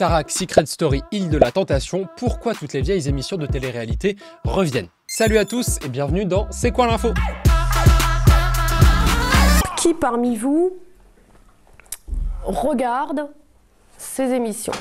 Tarak, Secret Story Île de la Tentation, pourquoi toutes les vieilles émissions de télé-réalité reviennent. Salut à tous et bienvenue dans C'est quoi l'info Qui parmi vous regarde ces émissions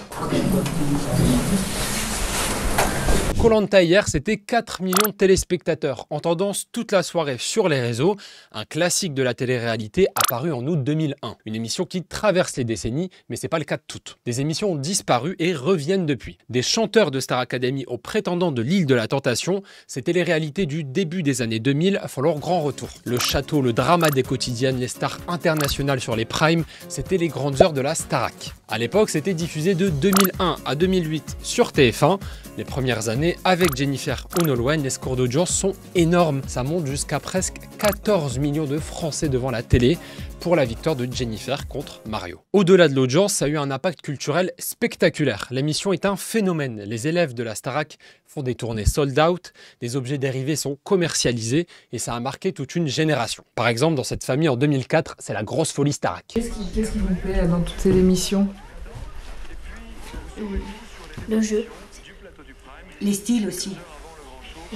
Colanta hier, c'était 4 millions de téléspectateurs en tendance toute la soirée sur les réseaux, un classique de la télé-réalité apparu en août 2001. Une émission qui traverse les décennies, mais c'est pas le cas de toutes. Des émissions ont disparu et reviennent depuis. Des chanteurs de Star Academy aux prétendants de l'île de la tentation, les télé-réalités du début des années 2000 font leur grand retour. Le château, le drama des quotidiennes, les stars internationales sur les primes, c'était les grandes heures de la Starac. À l'époque, c'était diffusé de 2001 à 2008 sur TF1. Les premières années mais avec Jennifer Onolwen, les scores d'audience sont énormes. Ça monte jusqu'à presque 14 millions de Français devant la télé pour la victoire de Jennifer contre Mario. Au-delà de l'audience, ça a eu un impact culturel spectaculaire. L'émission est un phénomène. Les élèves de la Starac font des tournées sold out, des objets dérivés sont commercialisés et ça a marqué toute une génération. Par exemple, dans cette famille en 2004, c'est la grosse folie Starac. Qu'est-ce qui, qui, vous plaît dans toutes ces émissions Le jeu les styles aussi.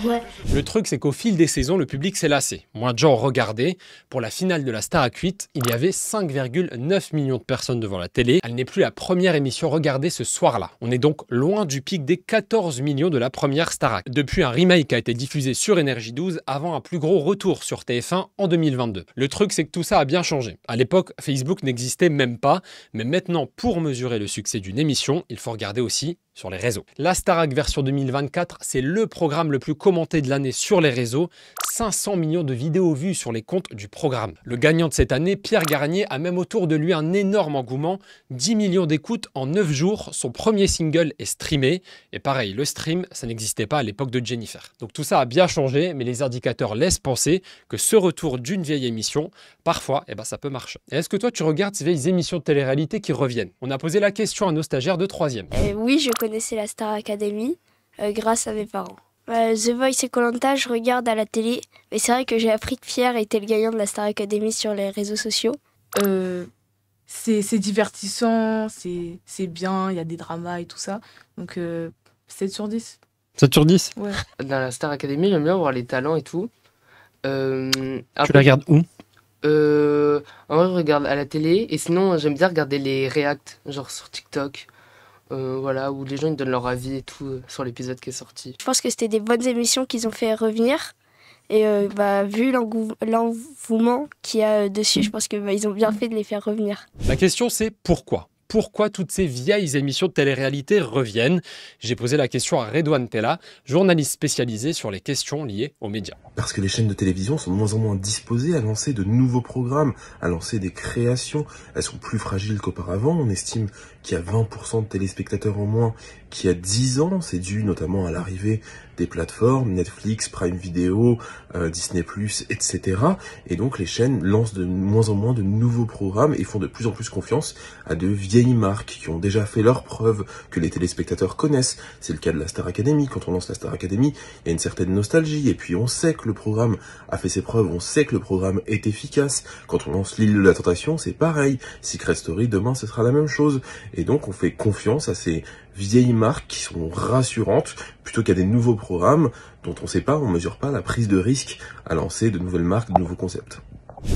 Ouais. Le truc, c'est qu'au fil des saisons, le public s'est lassé. Moins de gens regardaient. Pour la finale de la Star à Cuite, il y avait 5,9 millions de personnes devant la télé. Elle n'est plus la première émission regardée ce soir-là. On est donc loin du pic des 14 millions de la première Starac. Depuis, un remake a été diffusé sur Energy 12 avant un plus gros retour sur TF1 en 2022. Le truc, c'est que tout ça a bien changé. À l'époque, Facebook n'existait même pas. Mais maintenant, pour mesurer le succès d'une émission, il faut regarder aussi sur les réseaux. La Starac version 2024, c'est le programme le plus commenté de l'année sur les réseaux, 500 millions de vidéos vues sur les comptes du programme. Le gagnant de cette année, Pierre Garnier, a même autour de lui un énorme engouement, 10 millions d'écoutes en 9 jours, son premier single est streamé, et pareil, le stream, ça n'existait pas à l'époque de Jennifer. Donc tout ça a bien changé, mais les indicateurs laissent penser que ce retour d'une vieille émission, parfois, eh ben, ça peut marcher. Est-ce que toi tu regardes ces vieilles émissions de télé-réalité qui reviennent On a posé la question à nos stagiaires de 3 euh, Oui, je connaissais la Star Academy euh, grâce à mes parents. Bah, The Voice et Colanta, je regarde à la télé, mais c'est vrai que j'ai appris que Pierre était le gagnant de la Star Academy sur les réseaux sociaux. Euh, c'est divertissant, c'est bien, il y a des dramas et tout ça. Donc 7 euh, sur 10. 7 sur 10 Ouais. Dans la Star Academy, j'aime bien voir les talents et tout. tu la regardes où en vrai, je regarde à la télé et sinon, j'aime bien regarder les reacts, genre sur TikTok. Euh, voilà, où les gens donnent leur avis et tout euh, sur l'épisode qui est sorti. Je pense que c'était des bonnes émissions qu'ils ont fait revenir. Et euh, bah, vu l'engouement qu'il y a dessus, hmm. je pense qu'ils bah, ont bien fait de les faire revenir. La question c'est pourquoi pourquoi toutes ces vieilles émissions de télé-réalité reviennent. J'ai posé la question à Redouane Tella, journaliste spécialisé sur les questions liées aux médias. Parce que les chaînes de télévision sont de moins en moins disposées à lancer de nouveaux programmes, à lancer des créations. Elles sont plus fragiles qu'auparavant. On estime qu'il y a 20% de téléspectateurs en moins qu'il y a 10 ans. C'est dû notamment à l'arrivée des plateformes, Netflix, Prime Video, euh, Disney Disney+, etc. Et donc les chaînes lancent de moins en moins de nouveaux programmes et font de plus en plus confiance à de vieilles vieilles marques qui ont déjà fait leurs preuves, que les téléspectateurs connaissent. C'est le cas de la Star Academy. Quand on lance la Star Academy, il y a une certaine nostalgie. Et puis on sait que le programme a fait ses preuves, on sait que le programme est efficace. Quand on lance l'île de la tentation, c'est pareil. Secret Story, demain, ce sera la même chose. Et donc on fait confiance à ces vieilles marques qui sont rassurantes plutôt qu'à des nouveaux programmes dont on ne sait pas, on ne mesure pas la prise de risque à lancer de nouvelles marques, de nouveaux concepts.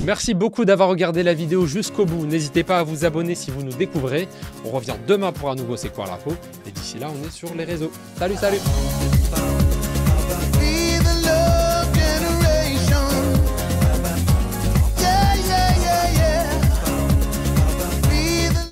Merci beaucoup d'avoir regardé la vidéo jusqu'au bout. N'hésitez pas à vous abonner si vous nous découvrez. On revient demain pour un nouveau C'est quoi l'info Et d'ici là, on est sur les réseaux. Salut, salut